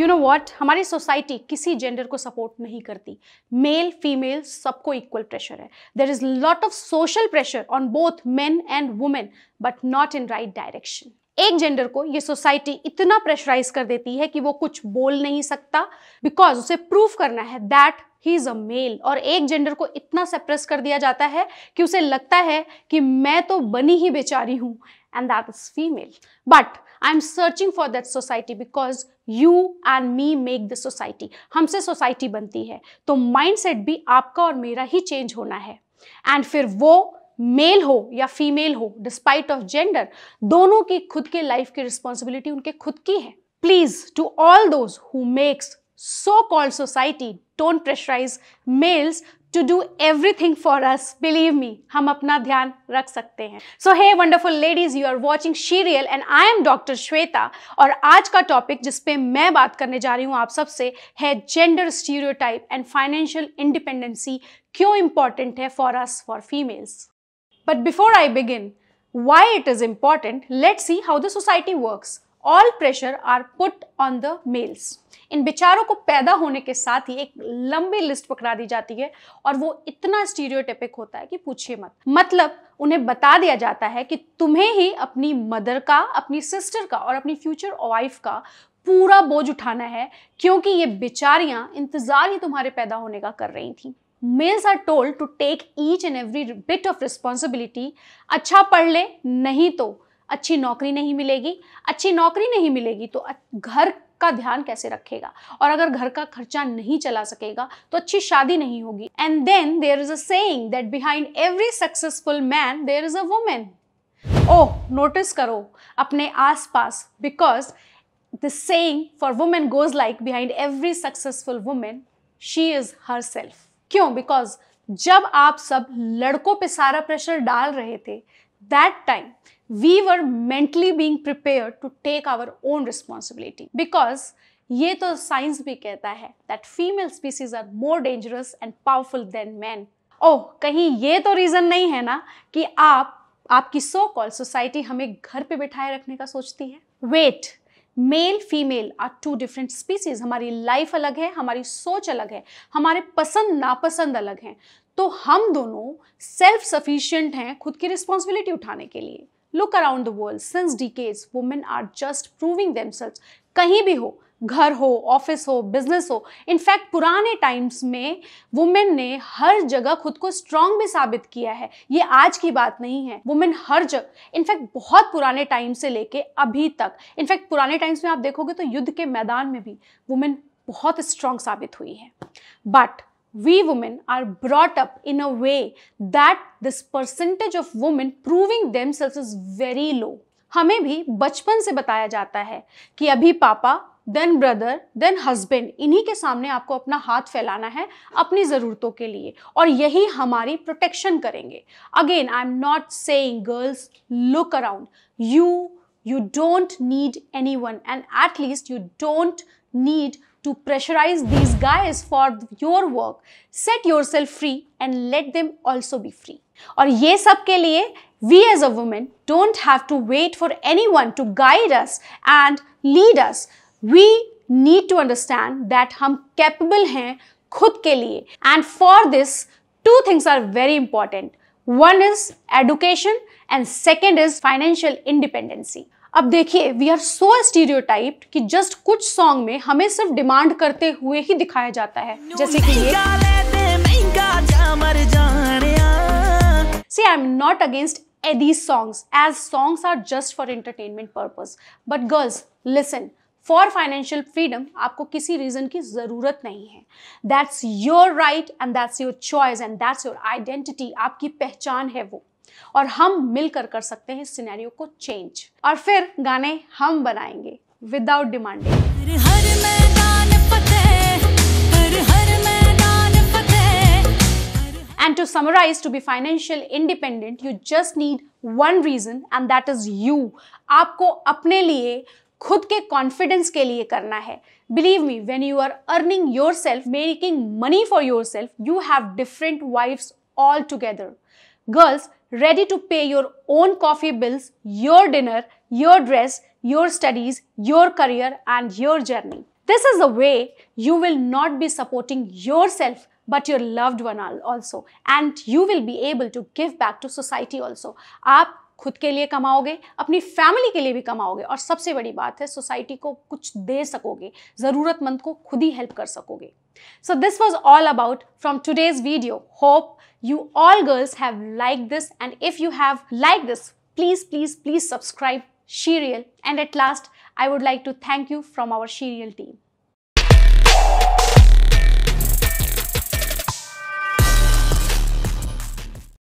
You know what हमारी society किसी gender को सपोर्ट नहीं करती मेल फीमेल सबको इक्वल प्रेशर है there is lot of social pressure on both men and women but not in right direction एक gender को ये सोसाइटी इतना प्रेशराइज कर देती है कि वो कुछ बोल नहीं सकता बिकॉज उसे प्रूव करना है that he is a male और एक जेंडर को इतना सप्रेस कर दिया जाता है कि उसे लगता है कि मैं तो बनी ही बेचारी हूं and that is female but am searching for that society because you and me make the society हमसे सोसाइटी बनती है तो माइंड भी आपका और मेरा ही चेंज होना है एंड फिर वो मेल हो या फीमेल हो डिस्पाइट ऑफ जेंडर दोनों की खुद के लाइफ की रिस्पॉन्सिबिलिटी उनके खुद की है please to all those who makes so called society don't pressurise males to do एवरी थिंग फॉर अस बिलीव मी हम अपना ध्यान रख सकते हैं so hey wonderful ladies you are watching shereal and I am doctor Shweta और आज का टॉपिक जिसपे मैं बात करने जा रही हूँ आप सबसे है gender stereotype and financial independency क्यों इंपॉर्टेंट है for us for females but before I begin why it is important, let see how the society work all pressure are put on the males इन विचारों को पैदा होने के साथ ही एक लंबी लिस्ट पकड़ा दी जाती है और वो इतना स्टीरियोटिपिक होता है कि पूछिए मत मतलब उन्हें बता दिया जाता है कि तुम्हें ही अपनी मदर का अपनी सिस्टर का और अपनी फ्यूचर वाइफ का पूरा बोझ उठाना है क्योंकि ये बेचारियां इंतजार ही तुम्हारे पैदा होने का कर रही थी males are told to take each and every bit of responsibility अच्छा पढ़ ले नहीं तो अच्छी नौकरी नहीं मिलेगी अच्छी नौकरी नहीं मिलेगी तो घर का ध्यान कैसे रखेगा और अगर घर का खर्चा नहीं चला सकेगा तो अच्छी शादी नहीं होगी and then there is a that behind every successful man there is a woman oh notice करो अपने आस पास because the saying for women goes like behind every successful woman she is herself क्यों because जब आप सब लड़कों पे सारा प्रेशर डाल रहे थे that time, we were mentally being prepared to take our own responsibility because ये तो साइंस भी कहता है that female species are more dangerous and powerful than man oh कहीं ये तो रीज़न नहीं है ना कि आप आपकी सो कॉल सोसाइटी हमें घर पे बिठाए रखने का सोचती है wait male female are two different species हमारी लाइफ अलग है हमारी सोच अलग है हमारे पसंद नापसंद अलग हैं तो हम दोनों सेल्फ सफिशियंट हैं खुद की रिस्पॉन्सिबिलिटी उठाने के लिए look around the world since decades women are just proving themselves कहीं भी हो घर हो ऑफिस हो बिजनेस हो इनफैक्ट पुराने टाइम्स में वुमेन ने हर जगह खुद को स्ट्रांग भी साबित किया है ये आज की बात नहीं है वुमेन हर जगह इनफैक्ट बहुत पुराने टाइम से लेके अभी तक इनफैक्ट पुराने टाइम्स में आप देखोगे तो युद्ध के मैदान में भी वुमेन बहुत स्ट्रांग साबित हुई है but we women are brought up in a way that this percentage of women proving themselves is very low. हमें भी बचपन से बताया जाता है कि अभी पापा देन ब्रदर देन हस्बैंड इन्हीं के सामने आपको अपना हाथ फैलाना है अपनी ज़रूरतों के लिए और यही हमारी प्रोटेक्शन करेंगे again I am not saying girls look around you you don't need anyone and at least you don't need to pressurize these guys for your work. Set yourself free and let them also be free. And ye सब के we as a woman don't have to wait for anyone to guide us and lead us. We need to understand that hum capable हैं खुद के लिए and for this two things are very important. One is education and second is financial independency. अब देखिए we are so stereotyped कि just कुछ song में हमें सिर्फ डिमांड करते हुए ही दिखाया जाता है जैसे कि ये see I am not against these songs as songs are just for entertainment purpose but girls listen for financial freedom आपको किसी रीजन की ज़रूरत नहीं है that's your right and that's your choice and that's your identity आपकी पहचान है वो और हम मिलकर कर सकते हैं सिनेरियो को चेंज और फिर गाने हम बनाएंगे without demanding and to summarise to be financial independent you just need one reason and that is you आपको अपने लिए खुद के कॉन्फिडेंस के लिए करना है believe me when you are earning yourself making money for yourself you have different vibe altogether girls ready to pay your own coffee bills, your dinner, your dress, your studies, your career and your journey. This is the way you will not be supporting yourself but your loved one also and you will be able to give back to society also. Up. खुद के लिए कमाओगे अपनी family के लिए भी कमाओगे और सबसे बड़ी बात है सोसाइटी को कुछ दे सकोगे ज़रूरतमंद को खुद ही हेल्प कर सकोगे so this was all about from today's video hope you all girls have like this and if you have like this please please please subscribe serial and at last I would like to thank you from our serial team